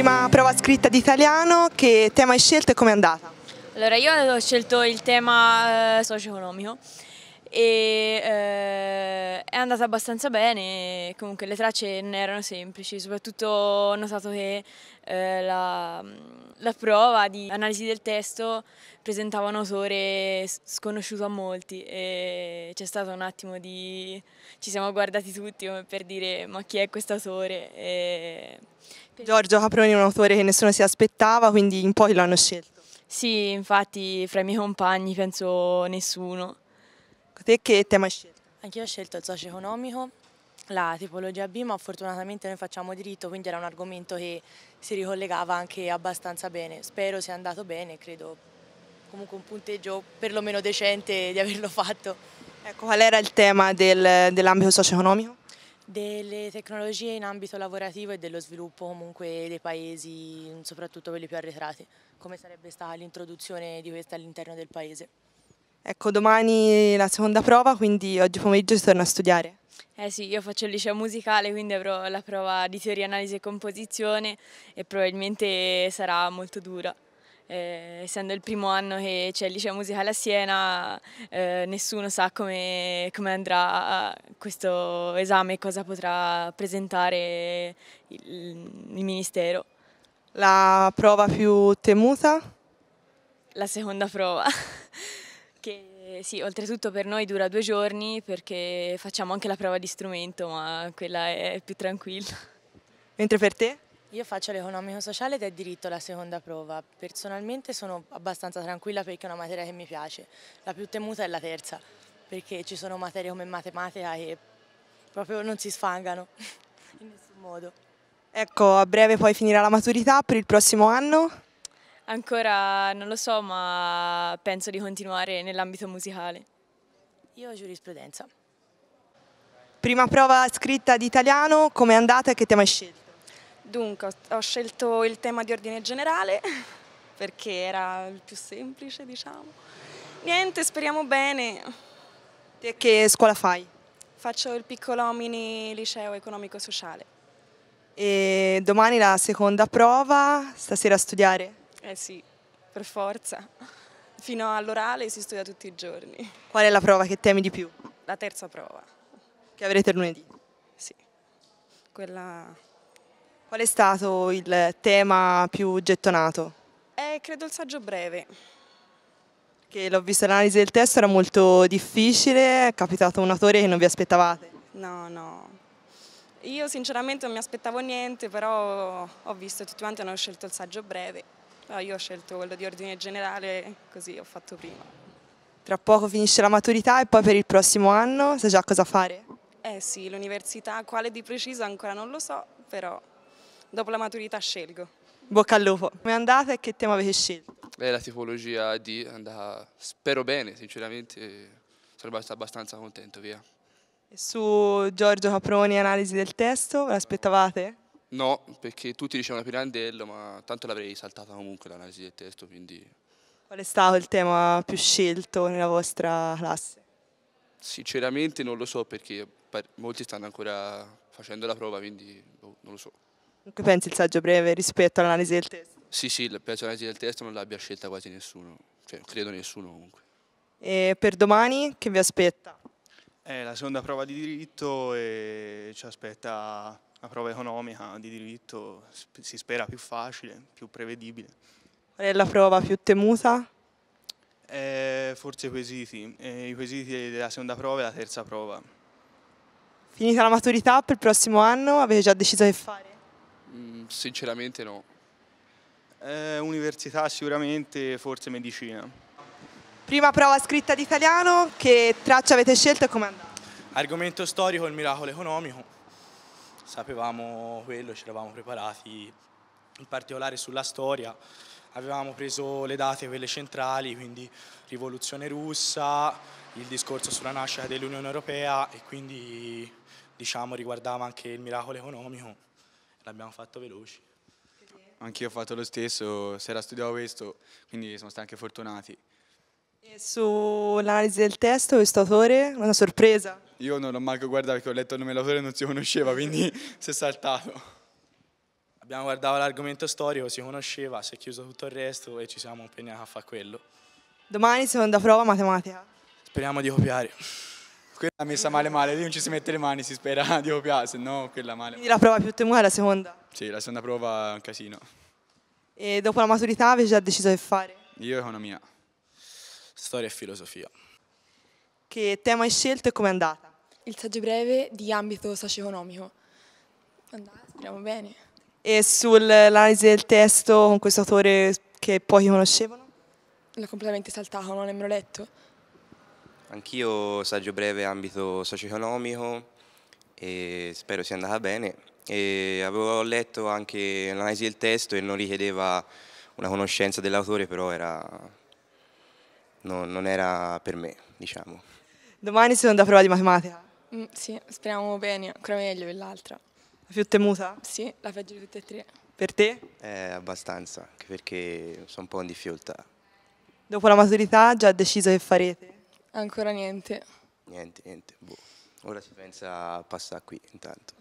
prima prova scritta di italiano, che tema hai scelto e com'è andata? Allora io ho scelto il tema eh, socio-economico e eh, è andata abbastanza bene, comunque le tracce non erano semplici, soprattutto ho notato che eh, la, la, prova di analisi del testo presentava un autore sconosciuto a molti e c'è stato un attimo di... ci siamo guardati tutti come per dire ma chi è questo autore? E... Giorgio Caproni è un autore che nessuno si aspettava, quindi in pochi l'hanno scelto. Sì, infatti fra i miei compagni penso nessuno. Te che tema hai scelto? Anch'io ho scelto il socio-economico, la tipologia B, ma fortunatamente noi facciamo diritto, quindi era un argomento che si ricollegava anche abbastanza bene. Spero sia andato bene, credo comunque un punteggio perlomeno decente di averlo fatto. Ecco, qual era il tema del, dell'ambito socio-economico? Delle tecnologie in ambito lavorativo e dello sviluppo comunque dei paesi, soprattutto quelli più arretrati. Come sarebbe stata l'introduzione di questa all'interno del paese? Ecco, domani la seconda prova, quindi oggi pomeriggio si torna a studiare. Eh sì, io faccio il liceo musicale, quindi avrò la prova di teoria, analisi e composizione e probabilmente sarà molto dura. Eh, essendo il primo anno che c'è il liceo musicale a Siena, eh, nessuno sa come, come, andrà questo esame e cosa potrà presentare il, il Ministero. La prova più temuta? La seconda prova. Che sì, oltretutto per noi dura due giorni perché facciamo anche la prova di strumento, ma quella è più tranquilla. Mentre per te? Io faccio l'economico sociale ed è diritto la seconda prova. Personalmente sono abbastanza tranquilla perché è una materia che mi piace. La più temuta è la terza, perché ci sono materie come matematica che proprio non si sfangano in nessun modo. Ecco, a breve poi finirà la maturità per il prossimo anno. Ancora non lo so, ma penso di continuare nell'ambito musicale. Io giurisprudenza. Prima prova scritta di italiano, come è andata e che tema hai scelto? Dunque, ho scelto il tema di ordine generale perché era il più semplice, diciamo. Niente, speriamo bene. E che scuola fai? Faccio il piccolo Piccolomini Liceo Economico Sociale. E domani la seconda prova, stasera a studiare? Eh sì, per forza. Fino all'orale si studia tutti i giorni. Qual è la prova che temi di più? La terza prova. Che avrete lunedì? Sì, quella... Qual è stato il tema più gettonato? Eh, credo il saggio breve. Che l'ho visto l'analisi del testo, era molto difficile, è capitato un autore che non vi aspettavate. No, no. Io sinceramente non mi aspettavo niente, però ho visto tutti quanti hanno scelto il saggio breve No, ah, io ho scelto quello di ordine generale, così ho fatto prima. Tra poco finisce la maturità e poi per il prossimo anno sai già cosa fare? Eh sì, l'università, quale di preciso ancora non lo so, però dopo la maturità scelgo. Bocca al lupo. Come è andata e che tema avete scelto? Beh, la tipologia D è andata, spero bene, sinceramente sono abbastanza contento, via. E su Giorgio Caproni, analisi del testo, ve l'aspettavate? No, perché tutti dicevano Pirandello, ma tanto l'avrei saltata comunque l'analisi del testo, quindi... Qual è stato il tema più scelto nella vostra classe? Sinceramente non lo so perché molti stanno ancora facendo la prova, quindi boh, non lo so. Che pensi il saggio breve rispetto all'analisi del testo? Sì, sì, penso l'analisi del testo non l'abbia scelta quasi nessuno, cioè credo nessuno comunque. E per domani che vi aspetta? È la seconda prova di diritto e ci aspetta una prova economica di diritto si spera più facile, più prevedibile. Qual è la prova più temuta? Eh, forse i quesiti, eh, i quesiti della seconda prova e la terza prova. Finita la maturità per il prossimo anno, avete già deciso che fare? Mm, sinceramente no. Eh, università sicuramente, forse medicina. Prima prova scritta di italiano, che traccia avete scelto e come andata? Argomento storico, il miracolo economico sapevamo quello, ci eravamo preparati, in particolare sulla storia, avevamo preso le date quelle centrali, quindi rivoluzione russa, il discorso sulla nascita dell'Unione Europea e quindi diciamo riguardava anche il miracolo economico, l'abbiamo fatto veloci. Anch'io ho fatto lo stesso, si era studiato questo, quindi siamo stati anche fortunati. E sull'analisi del testo, questo autore, una sorpresa? Io non l'ho manco guardato perché ho letto il nome dell'autore e non si conosceva, quindi si è saltato. Abbiamo guardato l'argomento storico, si conosceva, si è chiuso tutto il resto e ci siamo impegnati a fare quello. Domani seconda prova matematica. Speriamo di copiare. Quella è messa male male, lì non ci si mette le mani, si spera di copiare, se no quella male. Quindi la prova più temuta è la seconda? Sì, la seconda prova è un casino. E dopo la maturità avete già deciso che fare? Io economia. Storia e filosofia. Che tema hai scelto e com'è andata? il saggio breve di ambito socio-economico. Andiamo, speriamo bene. E sull'analisi del testo con questo autore che pochi conoscevano? L'ho completamente saltato, non l'ho nemmeno letto. Anch'io saggio breve ambito socio-economico e spero sia andata bene. E avevo letto anche l'analisi del testo e non richiedeva una conoscenza dell'autore, però era... No, non era per me, diciamo. Domani seconda prova di matematica. Mm, sì, speriamo bene, ancora meglio dell'altra. La più temuta? Sì, la peggio di tutte e tre. Per te? Eh, abbastanza, anche perché sono un po' in difficoltà. Dopo la maturità già deciso che farete? Ancora niente. Niente, niente, boh. Ora si pensa a passare qui intanto.